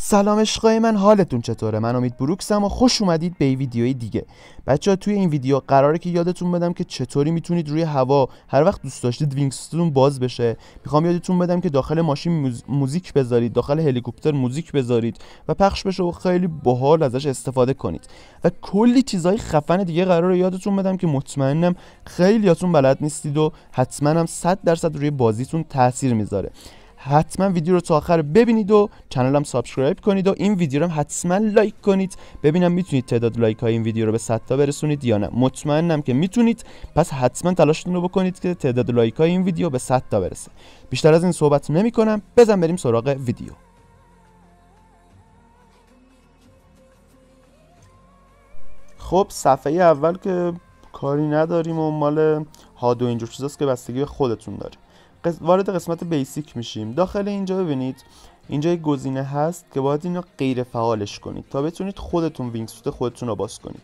سلام اشقای من حالتون چطوره من امید بروکسم و خوش اومدید به این ویدیوی دیگه بچه ها توی این ویدیو قراره که یادتون بدم که چطوری میتونید روی هوا هر وقت دوست داشتید وینگستون باز بشه میخوام یادتون بدم که داخل ماشین موزیک بذارید داخل هلیکوپتر موزیک بذارید و پخش بشه و خیلی باحال ازش استفاده کنید و کلی چیزهای خفن دیگه قراره یادتون بدم که مطمئنم خیلی بلد نیستید و حتما 100 درصد روی بازیتون تاثیر میذاره حتما ویدیو رو تا آخر ببینید و کانالم سابسکرایب کنید و این ویدیو رو حتما لایک کنید ببینم میتونید تعداد لایک های این ویدیو رو به 100 تا برسونید یا نه مطمئنم که میتونید پس حتما تلاشتون رو بکنید که تعداد لایک های این ویدیو به 100 تا برسه بیشتر از این صحبت نمی کنم بزن بریم سراغ ویدیو خب صفحه اول که کاری نداریم و مال هادو اینجور چیزاست که بستگی خودتون داره وارد قسمت بیسیک میشیم داخل اینجا ببینید اینجا یک گزینه هست که باید اینو غیر فعالش کنید تا بتونید خودتون وینگ سوت خودتون رو باز کنید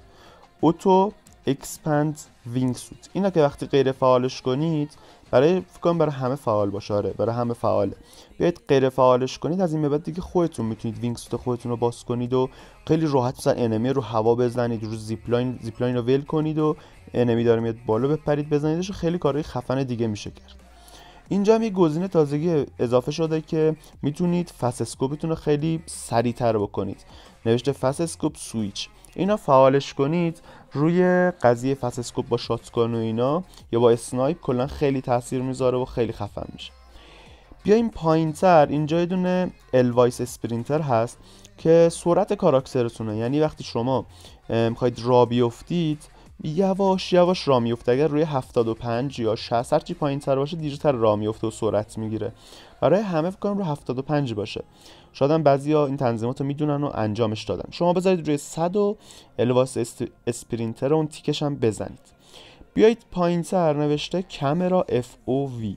اوتو اکسپند وینگ سوت اینا که وقتی غیر فعالش کنید برای فکر برای همه فعال باشه آره، برای همه فعاله بیاید غیر فعالش کنید از این به بعد دیگه خودتون میتونید وینگ سوت خودتون رو باز کنید و خیلی راحت مثلا انمی رو هوا بزنید رو زیپلاین زیپلاین رو ول کنید و انمی داره میاد بالا بپرید بزنیدش خیلی کارهای خفن دیگه میشه کرد اینجا هم یک گزینه تازگی اضافه شده که میتونید فسسکوپتون رو خیلی سریعتر بکنید نوشته فسسکوپ سویچ اینا فعالش کنید روی قضیه فسسکوپ با شاتگان و اینا یا با اسنایپ کلا خیلی تاثیر میذاره و خیلی خفن میشه بیایم پایینتر اینجا یه دونه الوایس اسپرینتر هست که سرعت کاراکترتونه یعنی وقتی شما میخواید را بیفتید یواش یواش را میفته اگر روی 75 یا 60 هرچی پایین تر باشه دیرتر را میفته و سرعت میگیره برای همه فکر کنم روی 75 باشه شاید هم بعضیا این تنظیمات رو میدونن و انجامش دادن شما بذارید روی 100 و الواس اسپرینتر اون تیکش هم بزنید بیایید پایین تر نوشته کامرا FOV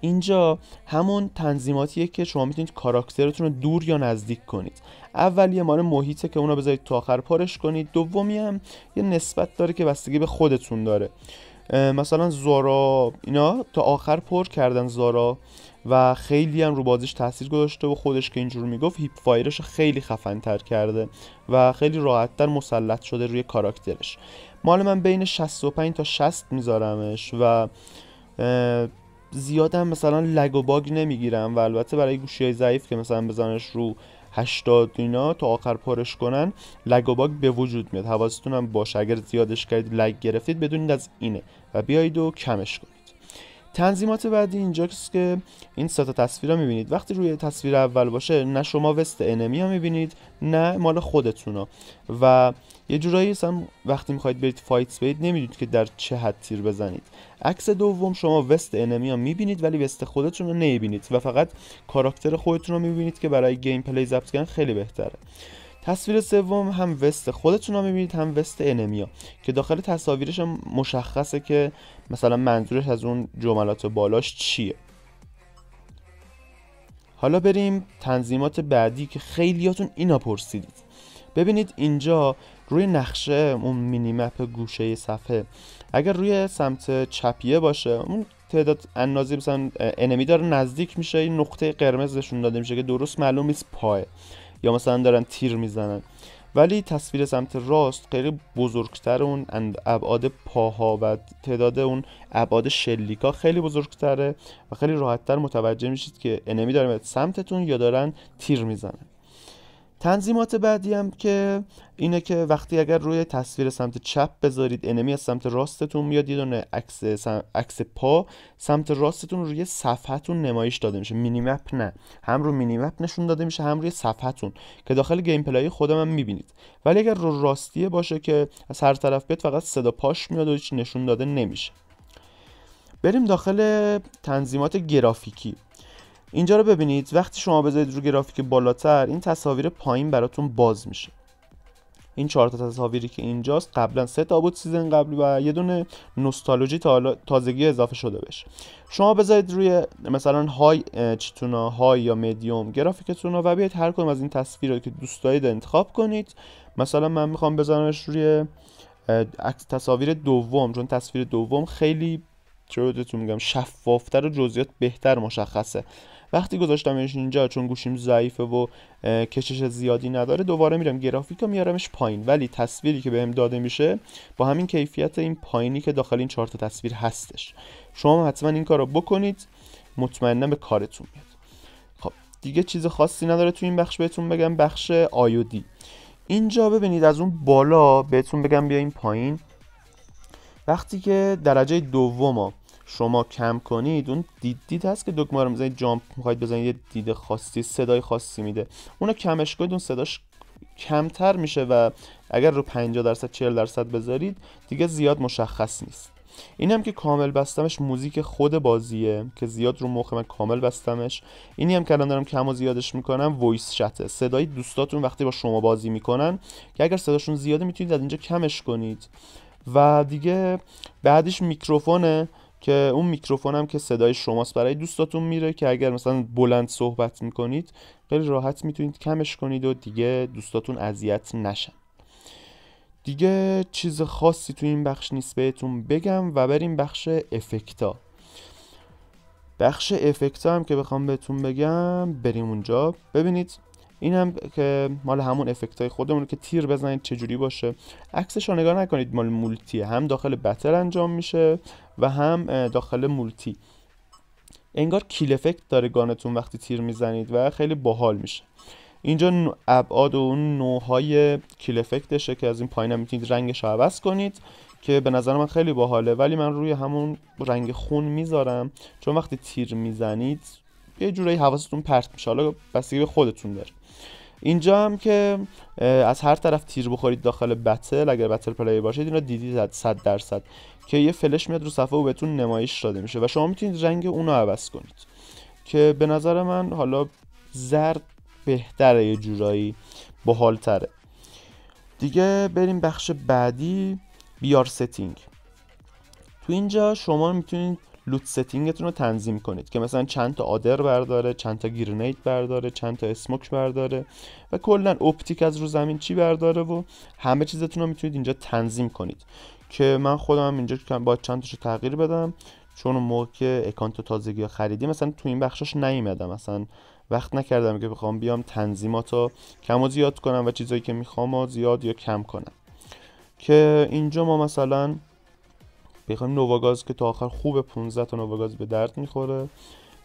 اینجا همون تنظیماتیه که شما میتونید کاراکترتون رو دور یا نزدیک کنید اولیه مال محیطه که رو بذارید تا آخر پارش کنید دومی هم یه نسبت داره که بستگی به خودتون داره مثلا زارا اینا تا آخر پر کردن زارا و خیلی هم رو بازیش تاثیر گذاشته و خودش که اینجور میگفت هیپ فایرش خیلی خفنتر کرده و خیلی راحتتر مسلط شده روی کاراکترش مال من بین 65 تا 60 میذارمش و زیاد هم مثلا لگ و باگ نمیگیرم و البته برای گوشی های ضعیف که مثلا بزنش رو 80 اینا تا آخر پارش کنن لگ و باگ به وجود میاد حواستون هم باشه اگر زیادش کردید لگ گرفتید بدونید از اینه و بیایید و کمش کنید تنظیمات بعدی اینجاست که این ستا تصویر رو میبینید وقتی روی تصویر اول باشه نه شما وست انمی ها میبینید نه مال خودتون ها و یه جورایی هم وقتی میخواید برید فایت بید نمیدونید که در چه حد تیر بزنید عکس دوم شما وست انمی ها میبینید ولی وست خودتون رو نمیبینید و فقط کاراکتر خودتون رو میبینید که برای گیم پلی ضبط کردن خیلی بهتره تصویر سوم هم وست خودتون رو میبینید هم وست انمیا که داخل تصاویرش مشخصه که مثلا منظورش از اون جملات بالاش چیه حالا بریم تنظیمات بعدی که خیلیاتون اینا پرسیدید ببینید اینجا روی نقشه اون مینی مپ گوشه صفحه اگر روی سمت چپیه باشه اون تعداد اندازی مثلا انمی داره نزدیک میشه این نقطه قرمز نشون داده میشه که درست معلوم نیست پایه یا مثلا دارن تیر میزنن ولی تصویر سمت راست خیلی بزرگتر اون ابعاد پاها و تعداد اون ابعاد شلیکا خیلی بزرگتره و خیلی راحتتر متوجه میشید که انمی داره سمتتون یا دارن تیر میزنن تنظیمات بعدی هم که اینه که وقتی اگر روی تصویر سمت چپ بذارید انمی از سمت راستتون میاد یه دونه عکس پا سمت راستتون روی صفحتون نمایش داده میشه مینی مپ نه هم رو مینی مپ نشون داده میشه هم روی صفحتون که داخل گیم پلی خودم هم میبینید ولی اگر رو راستیه باشه که از هر طرف بیاد فقط صدا پاش میاد و هیچ نشون داده نمیشه بریم داخل تنظیمات گرافیکی اینجا رو ببینید وقتی شما بذارید رو گرافیک بالاتر این تصاویر پایین براتون باز میشه این چهار تا تصاویری که اینجاست قبلا سه تا بود سیزن قبلی و یه دونه نوستالژی تازگی اضافه شده بشه شما بذارید روی مثلا های چتونا های یا مدیوم گرافیکتون و بیاید هر کدوم از این تصویر که دوست دارید انتخاب کنید مثلا من میخوام بذارمش روی تصاویر دوم چون تصویر دوم خیلی چرا میگم شفافتر و جزئیات بهتر مشخصه وقتی گذاشتمش اینجا چون گوشیم ضعیفه و کشش زیادی نداره دوباره میرم گرافیک میارمش پایین ولی تصویری که بهم داده میشه با همین کیفیت این پایینی که داخل این چهار تصویر هستش شما حتما این کار رو بکنید مطمئنا به کارتون میاد خب دیگه چیز خاصی نداره تو این بخش بهتون بگم بخش آیودی اینجا ببینید از اون بالا بهتون بگم بیاین پایین وقتی که درجه دوم شما کم کنید اون دید دید هست که دکمه رو میزنید جامپ میخواید بزنید یه دید خاصی صدای خاصی میده اونو کمش کنید اون صداش کمتر میشه و اگر رو 50 درصد 40 درصد بذارید دیگه زیاد مشخص نیست این هم که کامل بستمش موزیک خود بازیه که زیاد رو مخ من کامل بستمش اینی هم که الان دارم کم و زیادش میکنم وایس شته صدای دوستاتون وقتی با شما بازی میکنن که اگر صداشون زیاده میتونید از اینجا کمش کنید و دیگه بعدش میکروفونه که اون میکروفون هم که صدای شماست برای دوستاتون میره که اگر مثلا بلند صحبت میکنید خیلی راحت میتونید کمش کنید و دیگه دوستاتون اذیت نشن دیگه چیز خاصی تو این بخش نیست بهتون بگم و بریم بخش افکتا بخش افکتا هم که بخوام بهتون بگم بریم اونجا ببینید این هم که مال همون افکت های خودمون که تیر بزنید چجوری باشه عکسش رو نگاه نکنید مال مولتیه هم داخل بتل انجام میشه و هم داخل مولتی انگار کیل افکت داره گانتون وقتی تیر میزنید و خیلی باحال میشه اینجا ابعاد و اون نوهای کیل افکتشه که از این پایین هم میتونید رنگش رو عوض کنید که به نظر من خیلی باحاله ولی من روی همون رنگ خون میذارم چون وقتی تیر میزنید یه جورایی حواستون پرت میشه حالا بستگی به خودتون داره اینجا هم که از هر طرف تیر بخورید داخل بتل اگر بتل پلی باشید اینو دیدید 100 درصد که یه فلش میاد رو صفحه و بهتون نمایش داده میشه و شما میتونید رنگ اون رو عوض کنید که به نظر من حالا زرد بهتره یه جورایی تره دیگه بریم بخش بعدی بیار ستینگ تو اینجا شما میتونید لوت ستینگتون رو تنظیم کنید که مثلا چند تا آدر برداره چند تا گرینیت برداره چند تا اسموک برداره و کلا اپتیک از رو زمین چی برداره و همه چیزتون رو میتونید اینجا تنظیم کنید که من خودم اینجا با چند تاشو تغییر بدم چون موقع که اکانت تازگی خریدی مثلا تو این بخشش نیومدم مثلا وقت نکردم که بخوام بیام تنظیمات رو کم و زیاد کنم و چیزایی که میخوام زیاد یا کم کنم که اینجا ما مثلا بخوایم خب نوواگاز که تا آخر خوب 15 تا نوواگاز به درد میخوره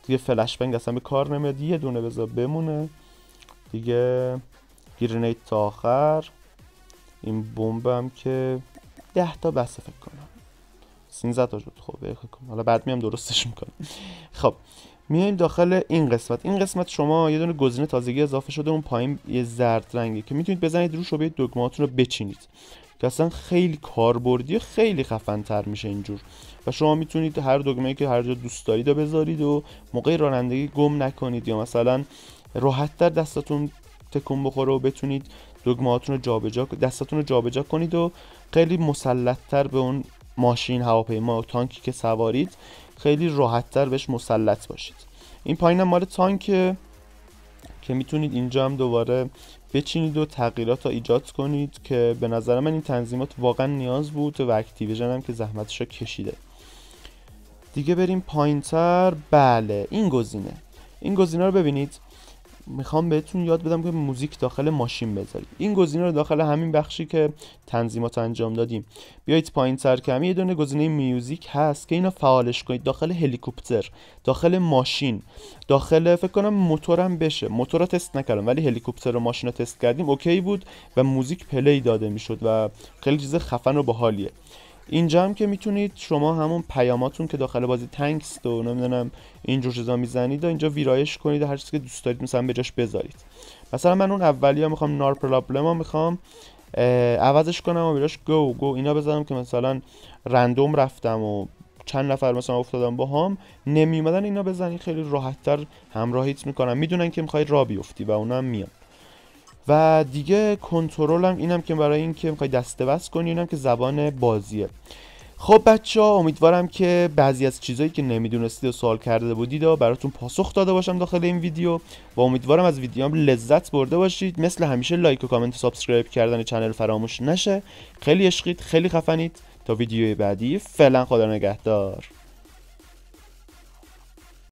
دیگه فلش بنگ اصلا به کار نمیاد یه دونه بذار بمونه دیگه گرینیت تا آخر این بمبم که 10 تا بس فکر کنم 13 تا شد خب حالا بعد میام درستش میکنم خب میایم داخل این قسمت این قسمت شما یه دونه گزینه تازگی اضافه شده اون پایین یه زرد رنگی که میتونید بزنید روش رو بیاید دکمهاتون رو بچینید که اصلا خیلی کاربردی خیلی خفن تر میشه اینجور و شما میتونید هر دگمه که هر جا دوست دارید و بذارید و موقع رانندگی گم نکنید یا مثلا راحت تر دستتون تکون بخوره و بتونید هاتون رو جابجا دستتون رو جابجا کنید و خیلی تر به اون ماشین هواپیما و تانکی که سوارید خیلی راحتتر بهش مسلط باشید این پایین مال تانک که میتونید اینجا هم دوباره بچینید و تغییرات رو ایجاد کنید که به نظر من این تنظیمات واقعا نیاز بود و اکتیویژن هم که زحمتش رو کشیده دیگه بریم پایینتر بله این گزینه این گزینه رو ببینید میخوام بهتون یاد بدم که موزیک داخل ماشین بذارید این گزینه رو داخل همین بخشی که تنظیمات انجام دادیم بیایید پایین کمی یه دونه گزینه میوزیک هست که اینو فعالش کنید داخل هلیکوپتر داخل ماشین داخل فکر کنم موتورم بشه موتور رو تست نکردم ولی هلیکوپتر و ماشین رو تست کردیم اوکی بود و موزیک پلی داده میشد و خیلی چیز خفن و باحالیه اینجا هم که میتونید شما همون پیاماتون که داخل بازی تنکس و نمیدونم اینجور چیزا میزنید و اینجا ویرایش کنید هر چیزی که دوست دارید مثلا به جاش بذارید مثلا من اون اولی ها میخوام نار پرابلم میخوام عوضش کنم و بیراش گو گو اینا بزنم که مثلا رندوم رفتم و چند نفر مثلا افتادم با هم اینا بزنی خیلی راحتتر همراهیت میکنم میدونن که میخوای را بیفتی و اونم میان و دیگه کنترل هم اینم که برای اینکه میخوای دسته بست کنی اینم که زبان بازیه خب بچه ها امیدوارم که بعضی از چیزهایی که نمیدونستید و سوال کرده بودید و براتون پاسخ داده باشم داخل این ویدیو و امیدوارم از ویدیوام لذت برده باشید مثل همیشه لایک و کامنت و سابسکرایب کردن چنل فراموش نشه خیلی عشقید خیلی خفنید تا ویدیوی بعدی فعلا خدا نگهدار